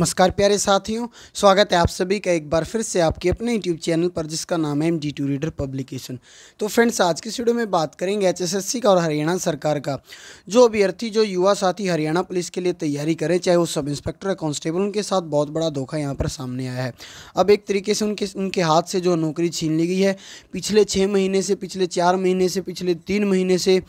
नमस्कार प्यारे साथियों स्वागत है आप सभी का एक बार फिर से आपके अपने यूट्यूब चैनल पर जिसका नाम है M D two reader publication तो फ्रेंड्स आज की वीडियो में बात करेंगे एचएसएससी का और हरियाणा सरकार का जो अभ्यर्थी जो युवा साथी हरियाणा पुलिस के लिए तैयारी करें चाहे वो सब इंस्पेक्टर या कांस्टेबल उनके साथ बहुत बड़ा धोखा यहाँ पर सामने आया है अब एक तरीके से उनके उनके हाथ से जो नौकरी छीन ली गई है पिछले छः महीने से पिछले चार महीने से पिछले तीन महीने से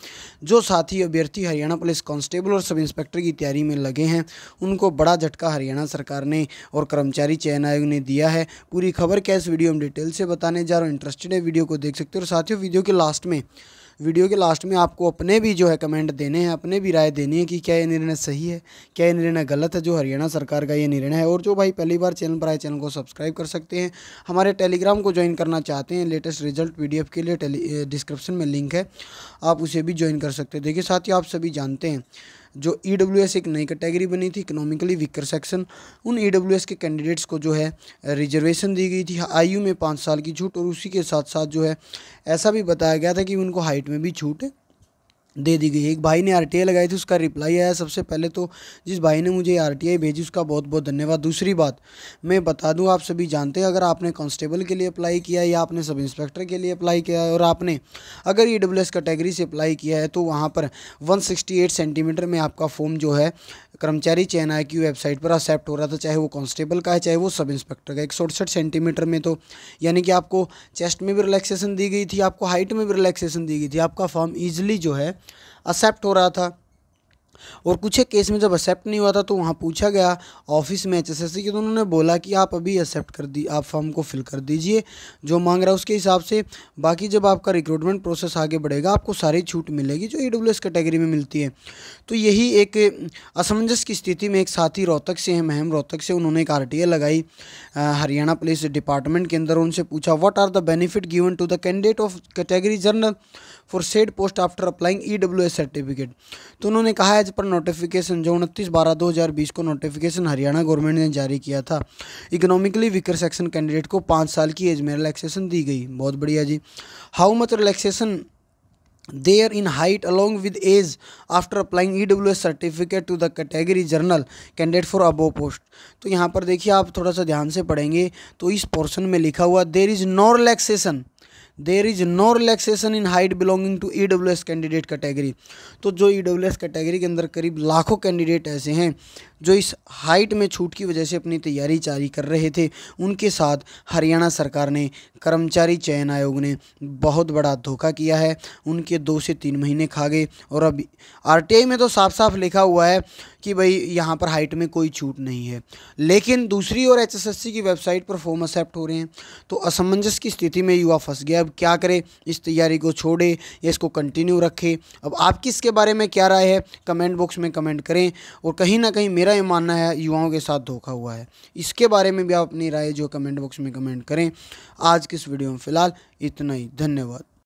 जो साथी अभ्यर्थी हरियाणा पुलिस कांस्टेबल और सब इंस्पेक्टर की तैयारी में लगे हैं उनको बड़ा झटका हरियाणा सरकार ने और कर्मचारी चयन आयोग ने दिया है पूरी खबर क्या इस वीडियो में डिटेल से बताने जा रहा हूँ इंटरेस्टेड है वीडियो को देख सकते हो और साथियों वीडियो के लास्ट में वीडियो के लास्ट में आपको अपने भी जो है कमेंट देने हैं अपने भी राय देनी है कि क्या ये निर्णय सही है क्या ये निर्णय गलत है जो हरियाणा सरकार का ये निर्णय है और जो भाई पहली बार चैनल पर आए चैनल को सब्सक्राइब कर सकते हैं हमारे टेलीग्राम को ज्वाइन करना चाहते हैं लेटेस्ट रिजल्ट पीडीएफ के लिए डिस्क्रिप्शन में लिंक है आप उसे भी ज्वाइन कर सकते हैं देखिए साथ ही आप सभी जानते हैं जो ई e एक नई कैटेगरी बनी थी इकोनॉमिकली वीकर सेक्शन उन ई e के कैंडिडेट्स को जो है रिजर्वेशन दी गई थी हाँ, आई में पाँच साल की छूट और उसी के साथ साथ जो है ऐसा भी बताया गया था कि उनको हाइट में भी छूट दे दी गई एक भाई ने आर लगाई थी उसका रिप्लाई आया सबसे पहले तो जिस भाई ने मुझे आर भेजी उसका बहुत बहुत धन्यवाद दूसरी बात मैं बता दूं आप सभी जानते हैं अगर आपने कांस्टेबल के लिए अप्लाई किया है या आपने सब इंस्पेक्टर के लिए अप्लाई किया है और आपने अगर ई डब्ल्यू कैटेगरी से अप्लाई किया है तो वहाँ पर एट सेंटीमीटर में आपका फॉर्म जो है कर्मचारी चयन आयोग की वेबसाइट पर एक्सेप्ट हो रहा था चाहे वो कांस्टेबल का है चाहे वो सब इंस्पेक्टर का एक सौ अड़सठ सेंटीमीटर में तो यानी कि आपको चेस्ट में भी रिलैक्सेशन दी गई थी आपको हाइट में भी रिलैक्सेशन दी गई थी आपका फॉर्म ईजिली जो है एक्सेप्ट हो रहा था और कुछ एक केस में जब एक्सेप्ट नहीं हुआ था तो वहाँ पूछा गया ऑफिस में एच एस के तो उन्होंने बोला कि आप अभी एक्सेप्ट कर दी आप फॉर्म को फिल कर दीजिए जो मांग रहा है उसके हिसाब से बाकी जब आपका रिक्रूटमेंट प्रोसेस आगे बढ़ेगा आपको सारी छूट मिलेगी जो ई कैटेगरी में मिलती है तो यही एक असमंजस की स्थिति में एक साथी रोहतक से हैं महम रोहतक से उन्होंने एक आर लगाई हरियाणा पुलिस डिपार्टमेंट के अंदर उनसे पूछा what are the benefit given to the candidate of category general for said post after applying E certificate तो उन्होंने कहा है शिकायत पर नोटिफिकेशन जो उनतीस बारह दो हज़ार बीस को नोटिफिकेशन हरियाणा गवर्नमेंट ने जारी किया था इकोनॉमिकली वीकर सेक्शन कैंडिडेट को पाँच साल की एज में रिलैक्सेशन दी गई बहुत बढ़िया जी how much relaxation in height along with age after applying E W S certificate to the category general candidate for above post तो यहाँ पर देखिए आप थोड़ा सा ध्यान से पढ़ेंगे तो इस पोर्सन में लिखा हुआ there is no relaxation there is no relaxation in height belonging to E W S candidate category तो जो ई डब्ल्यू एस कैटेगरी के अंदर करीब लाखों कैंडिडेट ऐसे हैं जो इस हाइट में छूट की वजह से अपनी तैयारी जारी कर रहे थे उनके साथ हरियाणा सरकार ने कर्मचारी चयन आयोग ने बहुत बड़ा धोखा किया है उनके दो से तीन महीने खा गए और अब आर टी आई में तो साफ साफ लिखा हुआ है कि भाई यहाँ पर हाइट में कोई छूट नहीं है लेकिन दूसरी ओर एचएसएससी की वेबसाइट पर फॉर्म एक्सेप्ट हो रहे हैं तो असमंजस की स्थिति में युवा फंस गया अब क्या करे इस तैयारी को छोड़े या इसको कंटिन्यू रखे अब आपकी इसके बारे में क्या राय है कमेंट बॉक्स में कमेंट करें और कहीं ना कहीं मेरा ये मानना है युवाओं के साथ धोखा हुआ है इसके बारे में भी आप अपनी राय जो कमेंट बॉक्स में कमेंट करें आज किस इस वीडियो में फ़िलहाल इतना ही धन्यवाद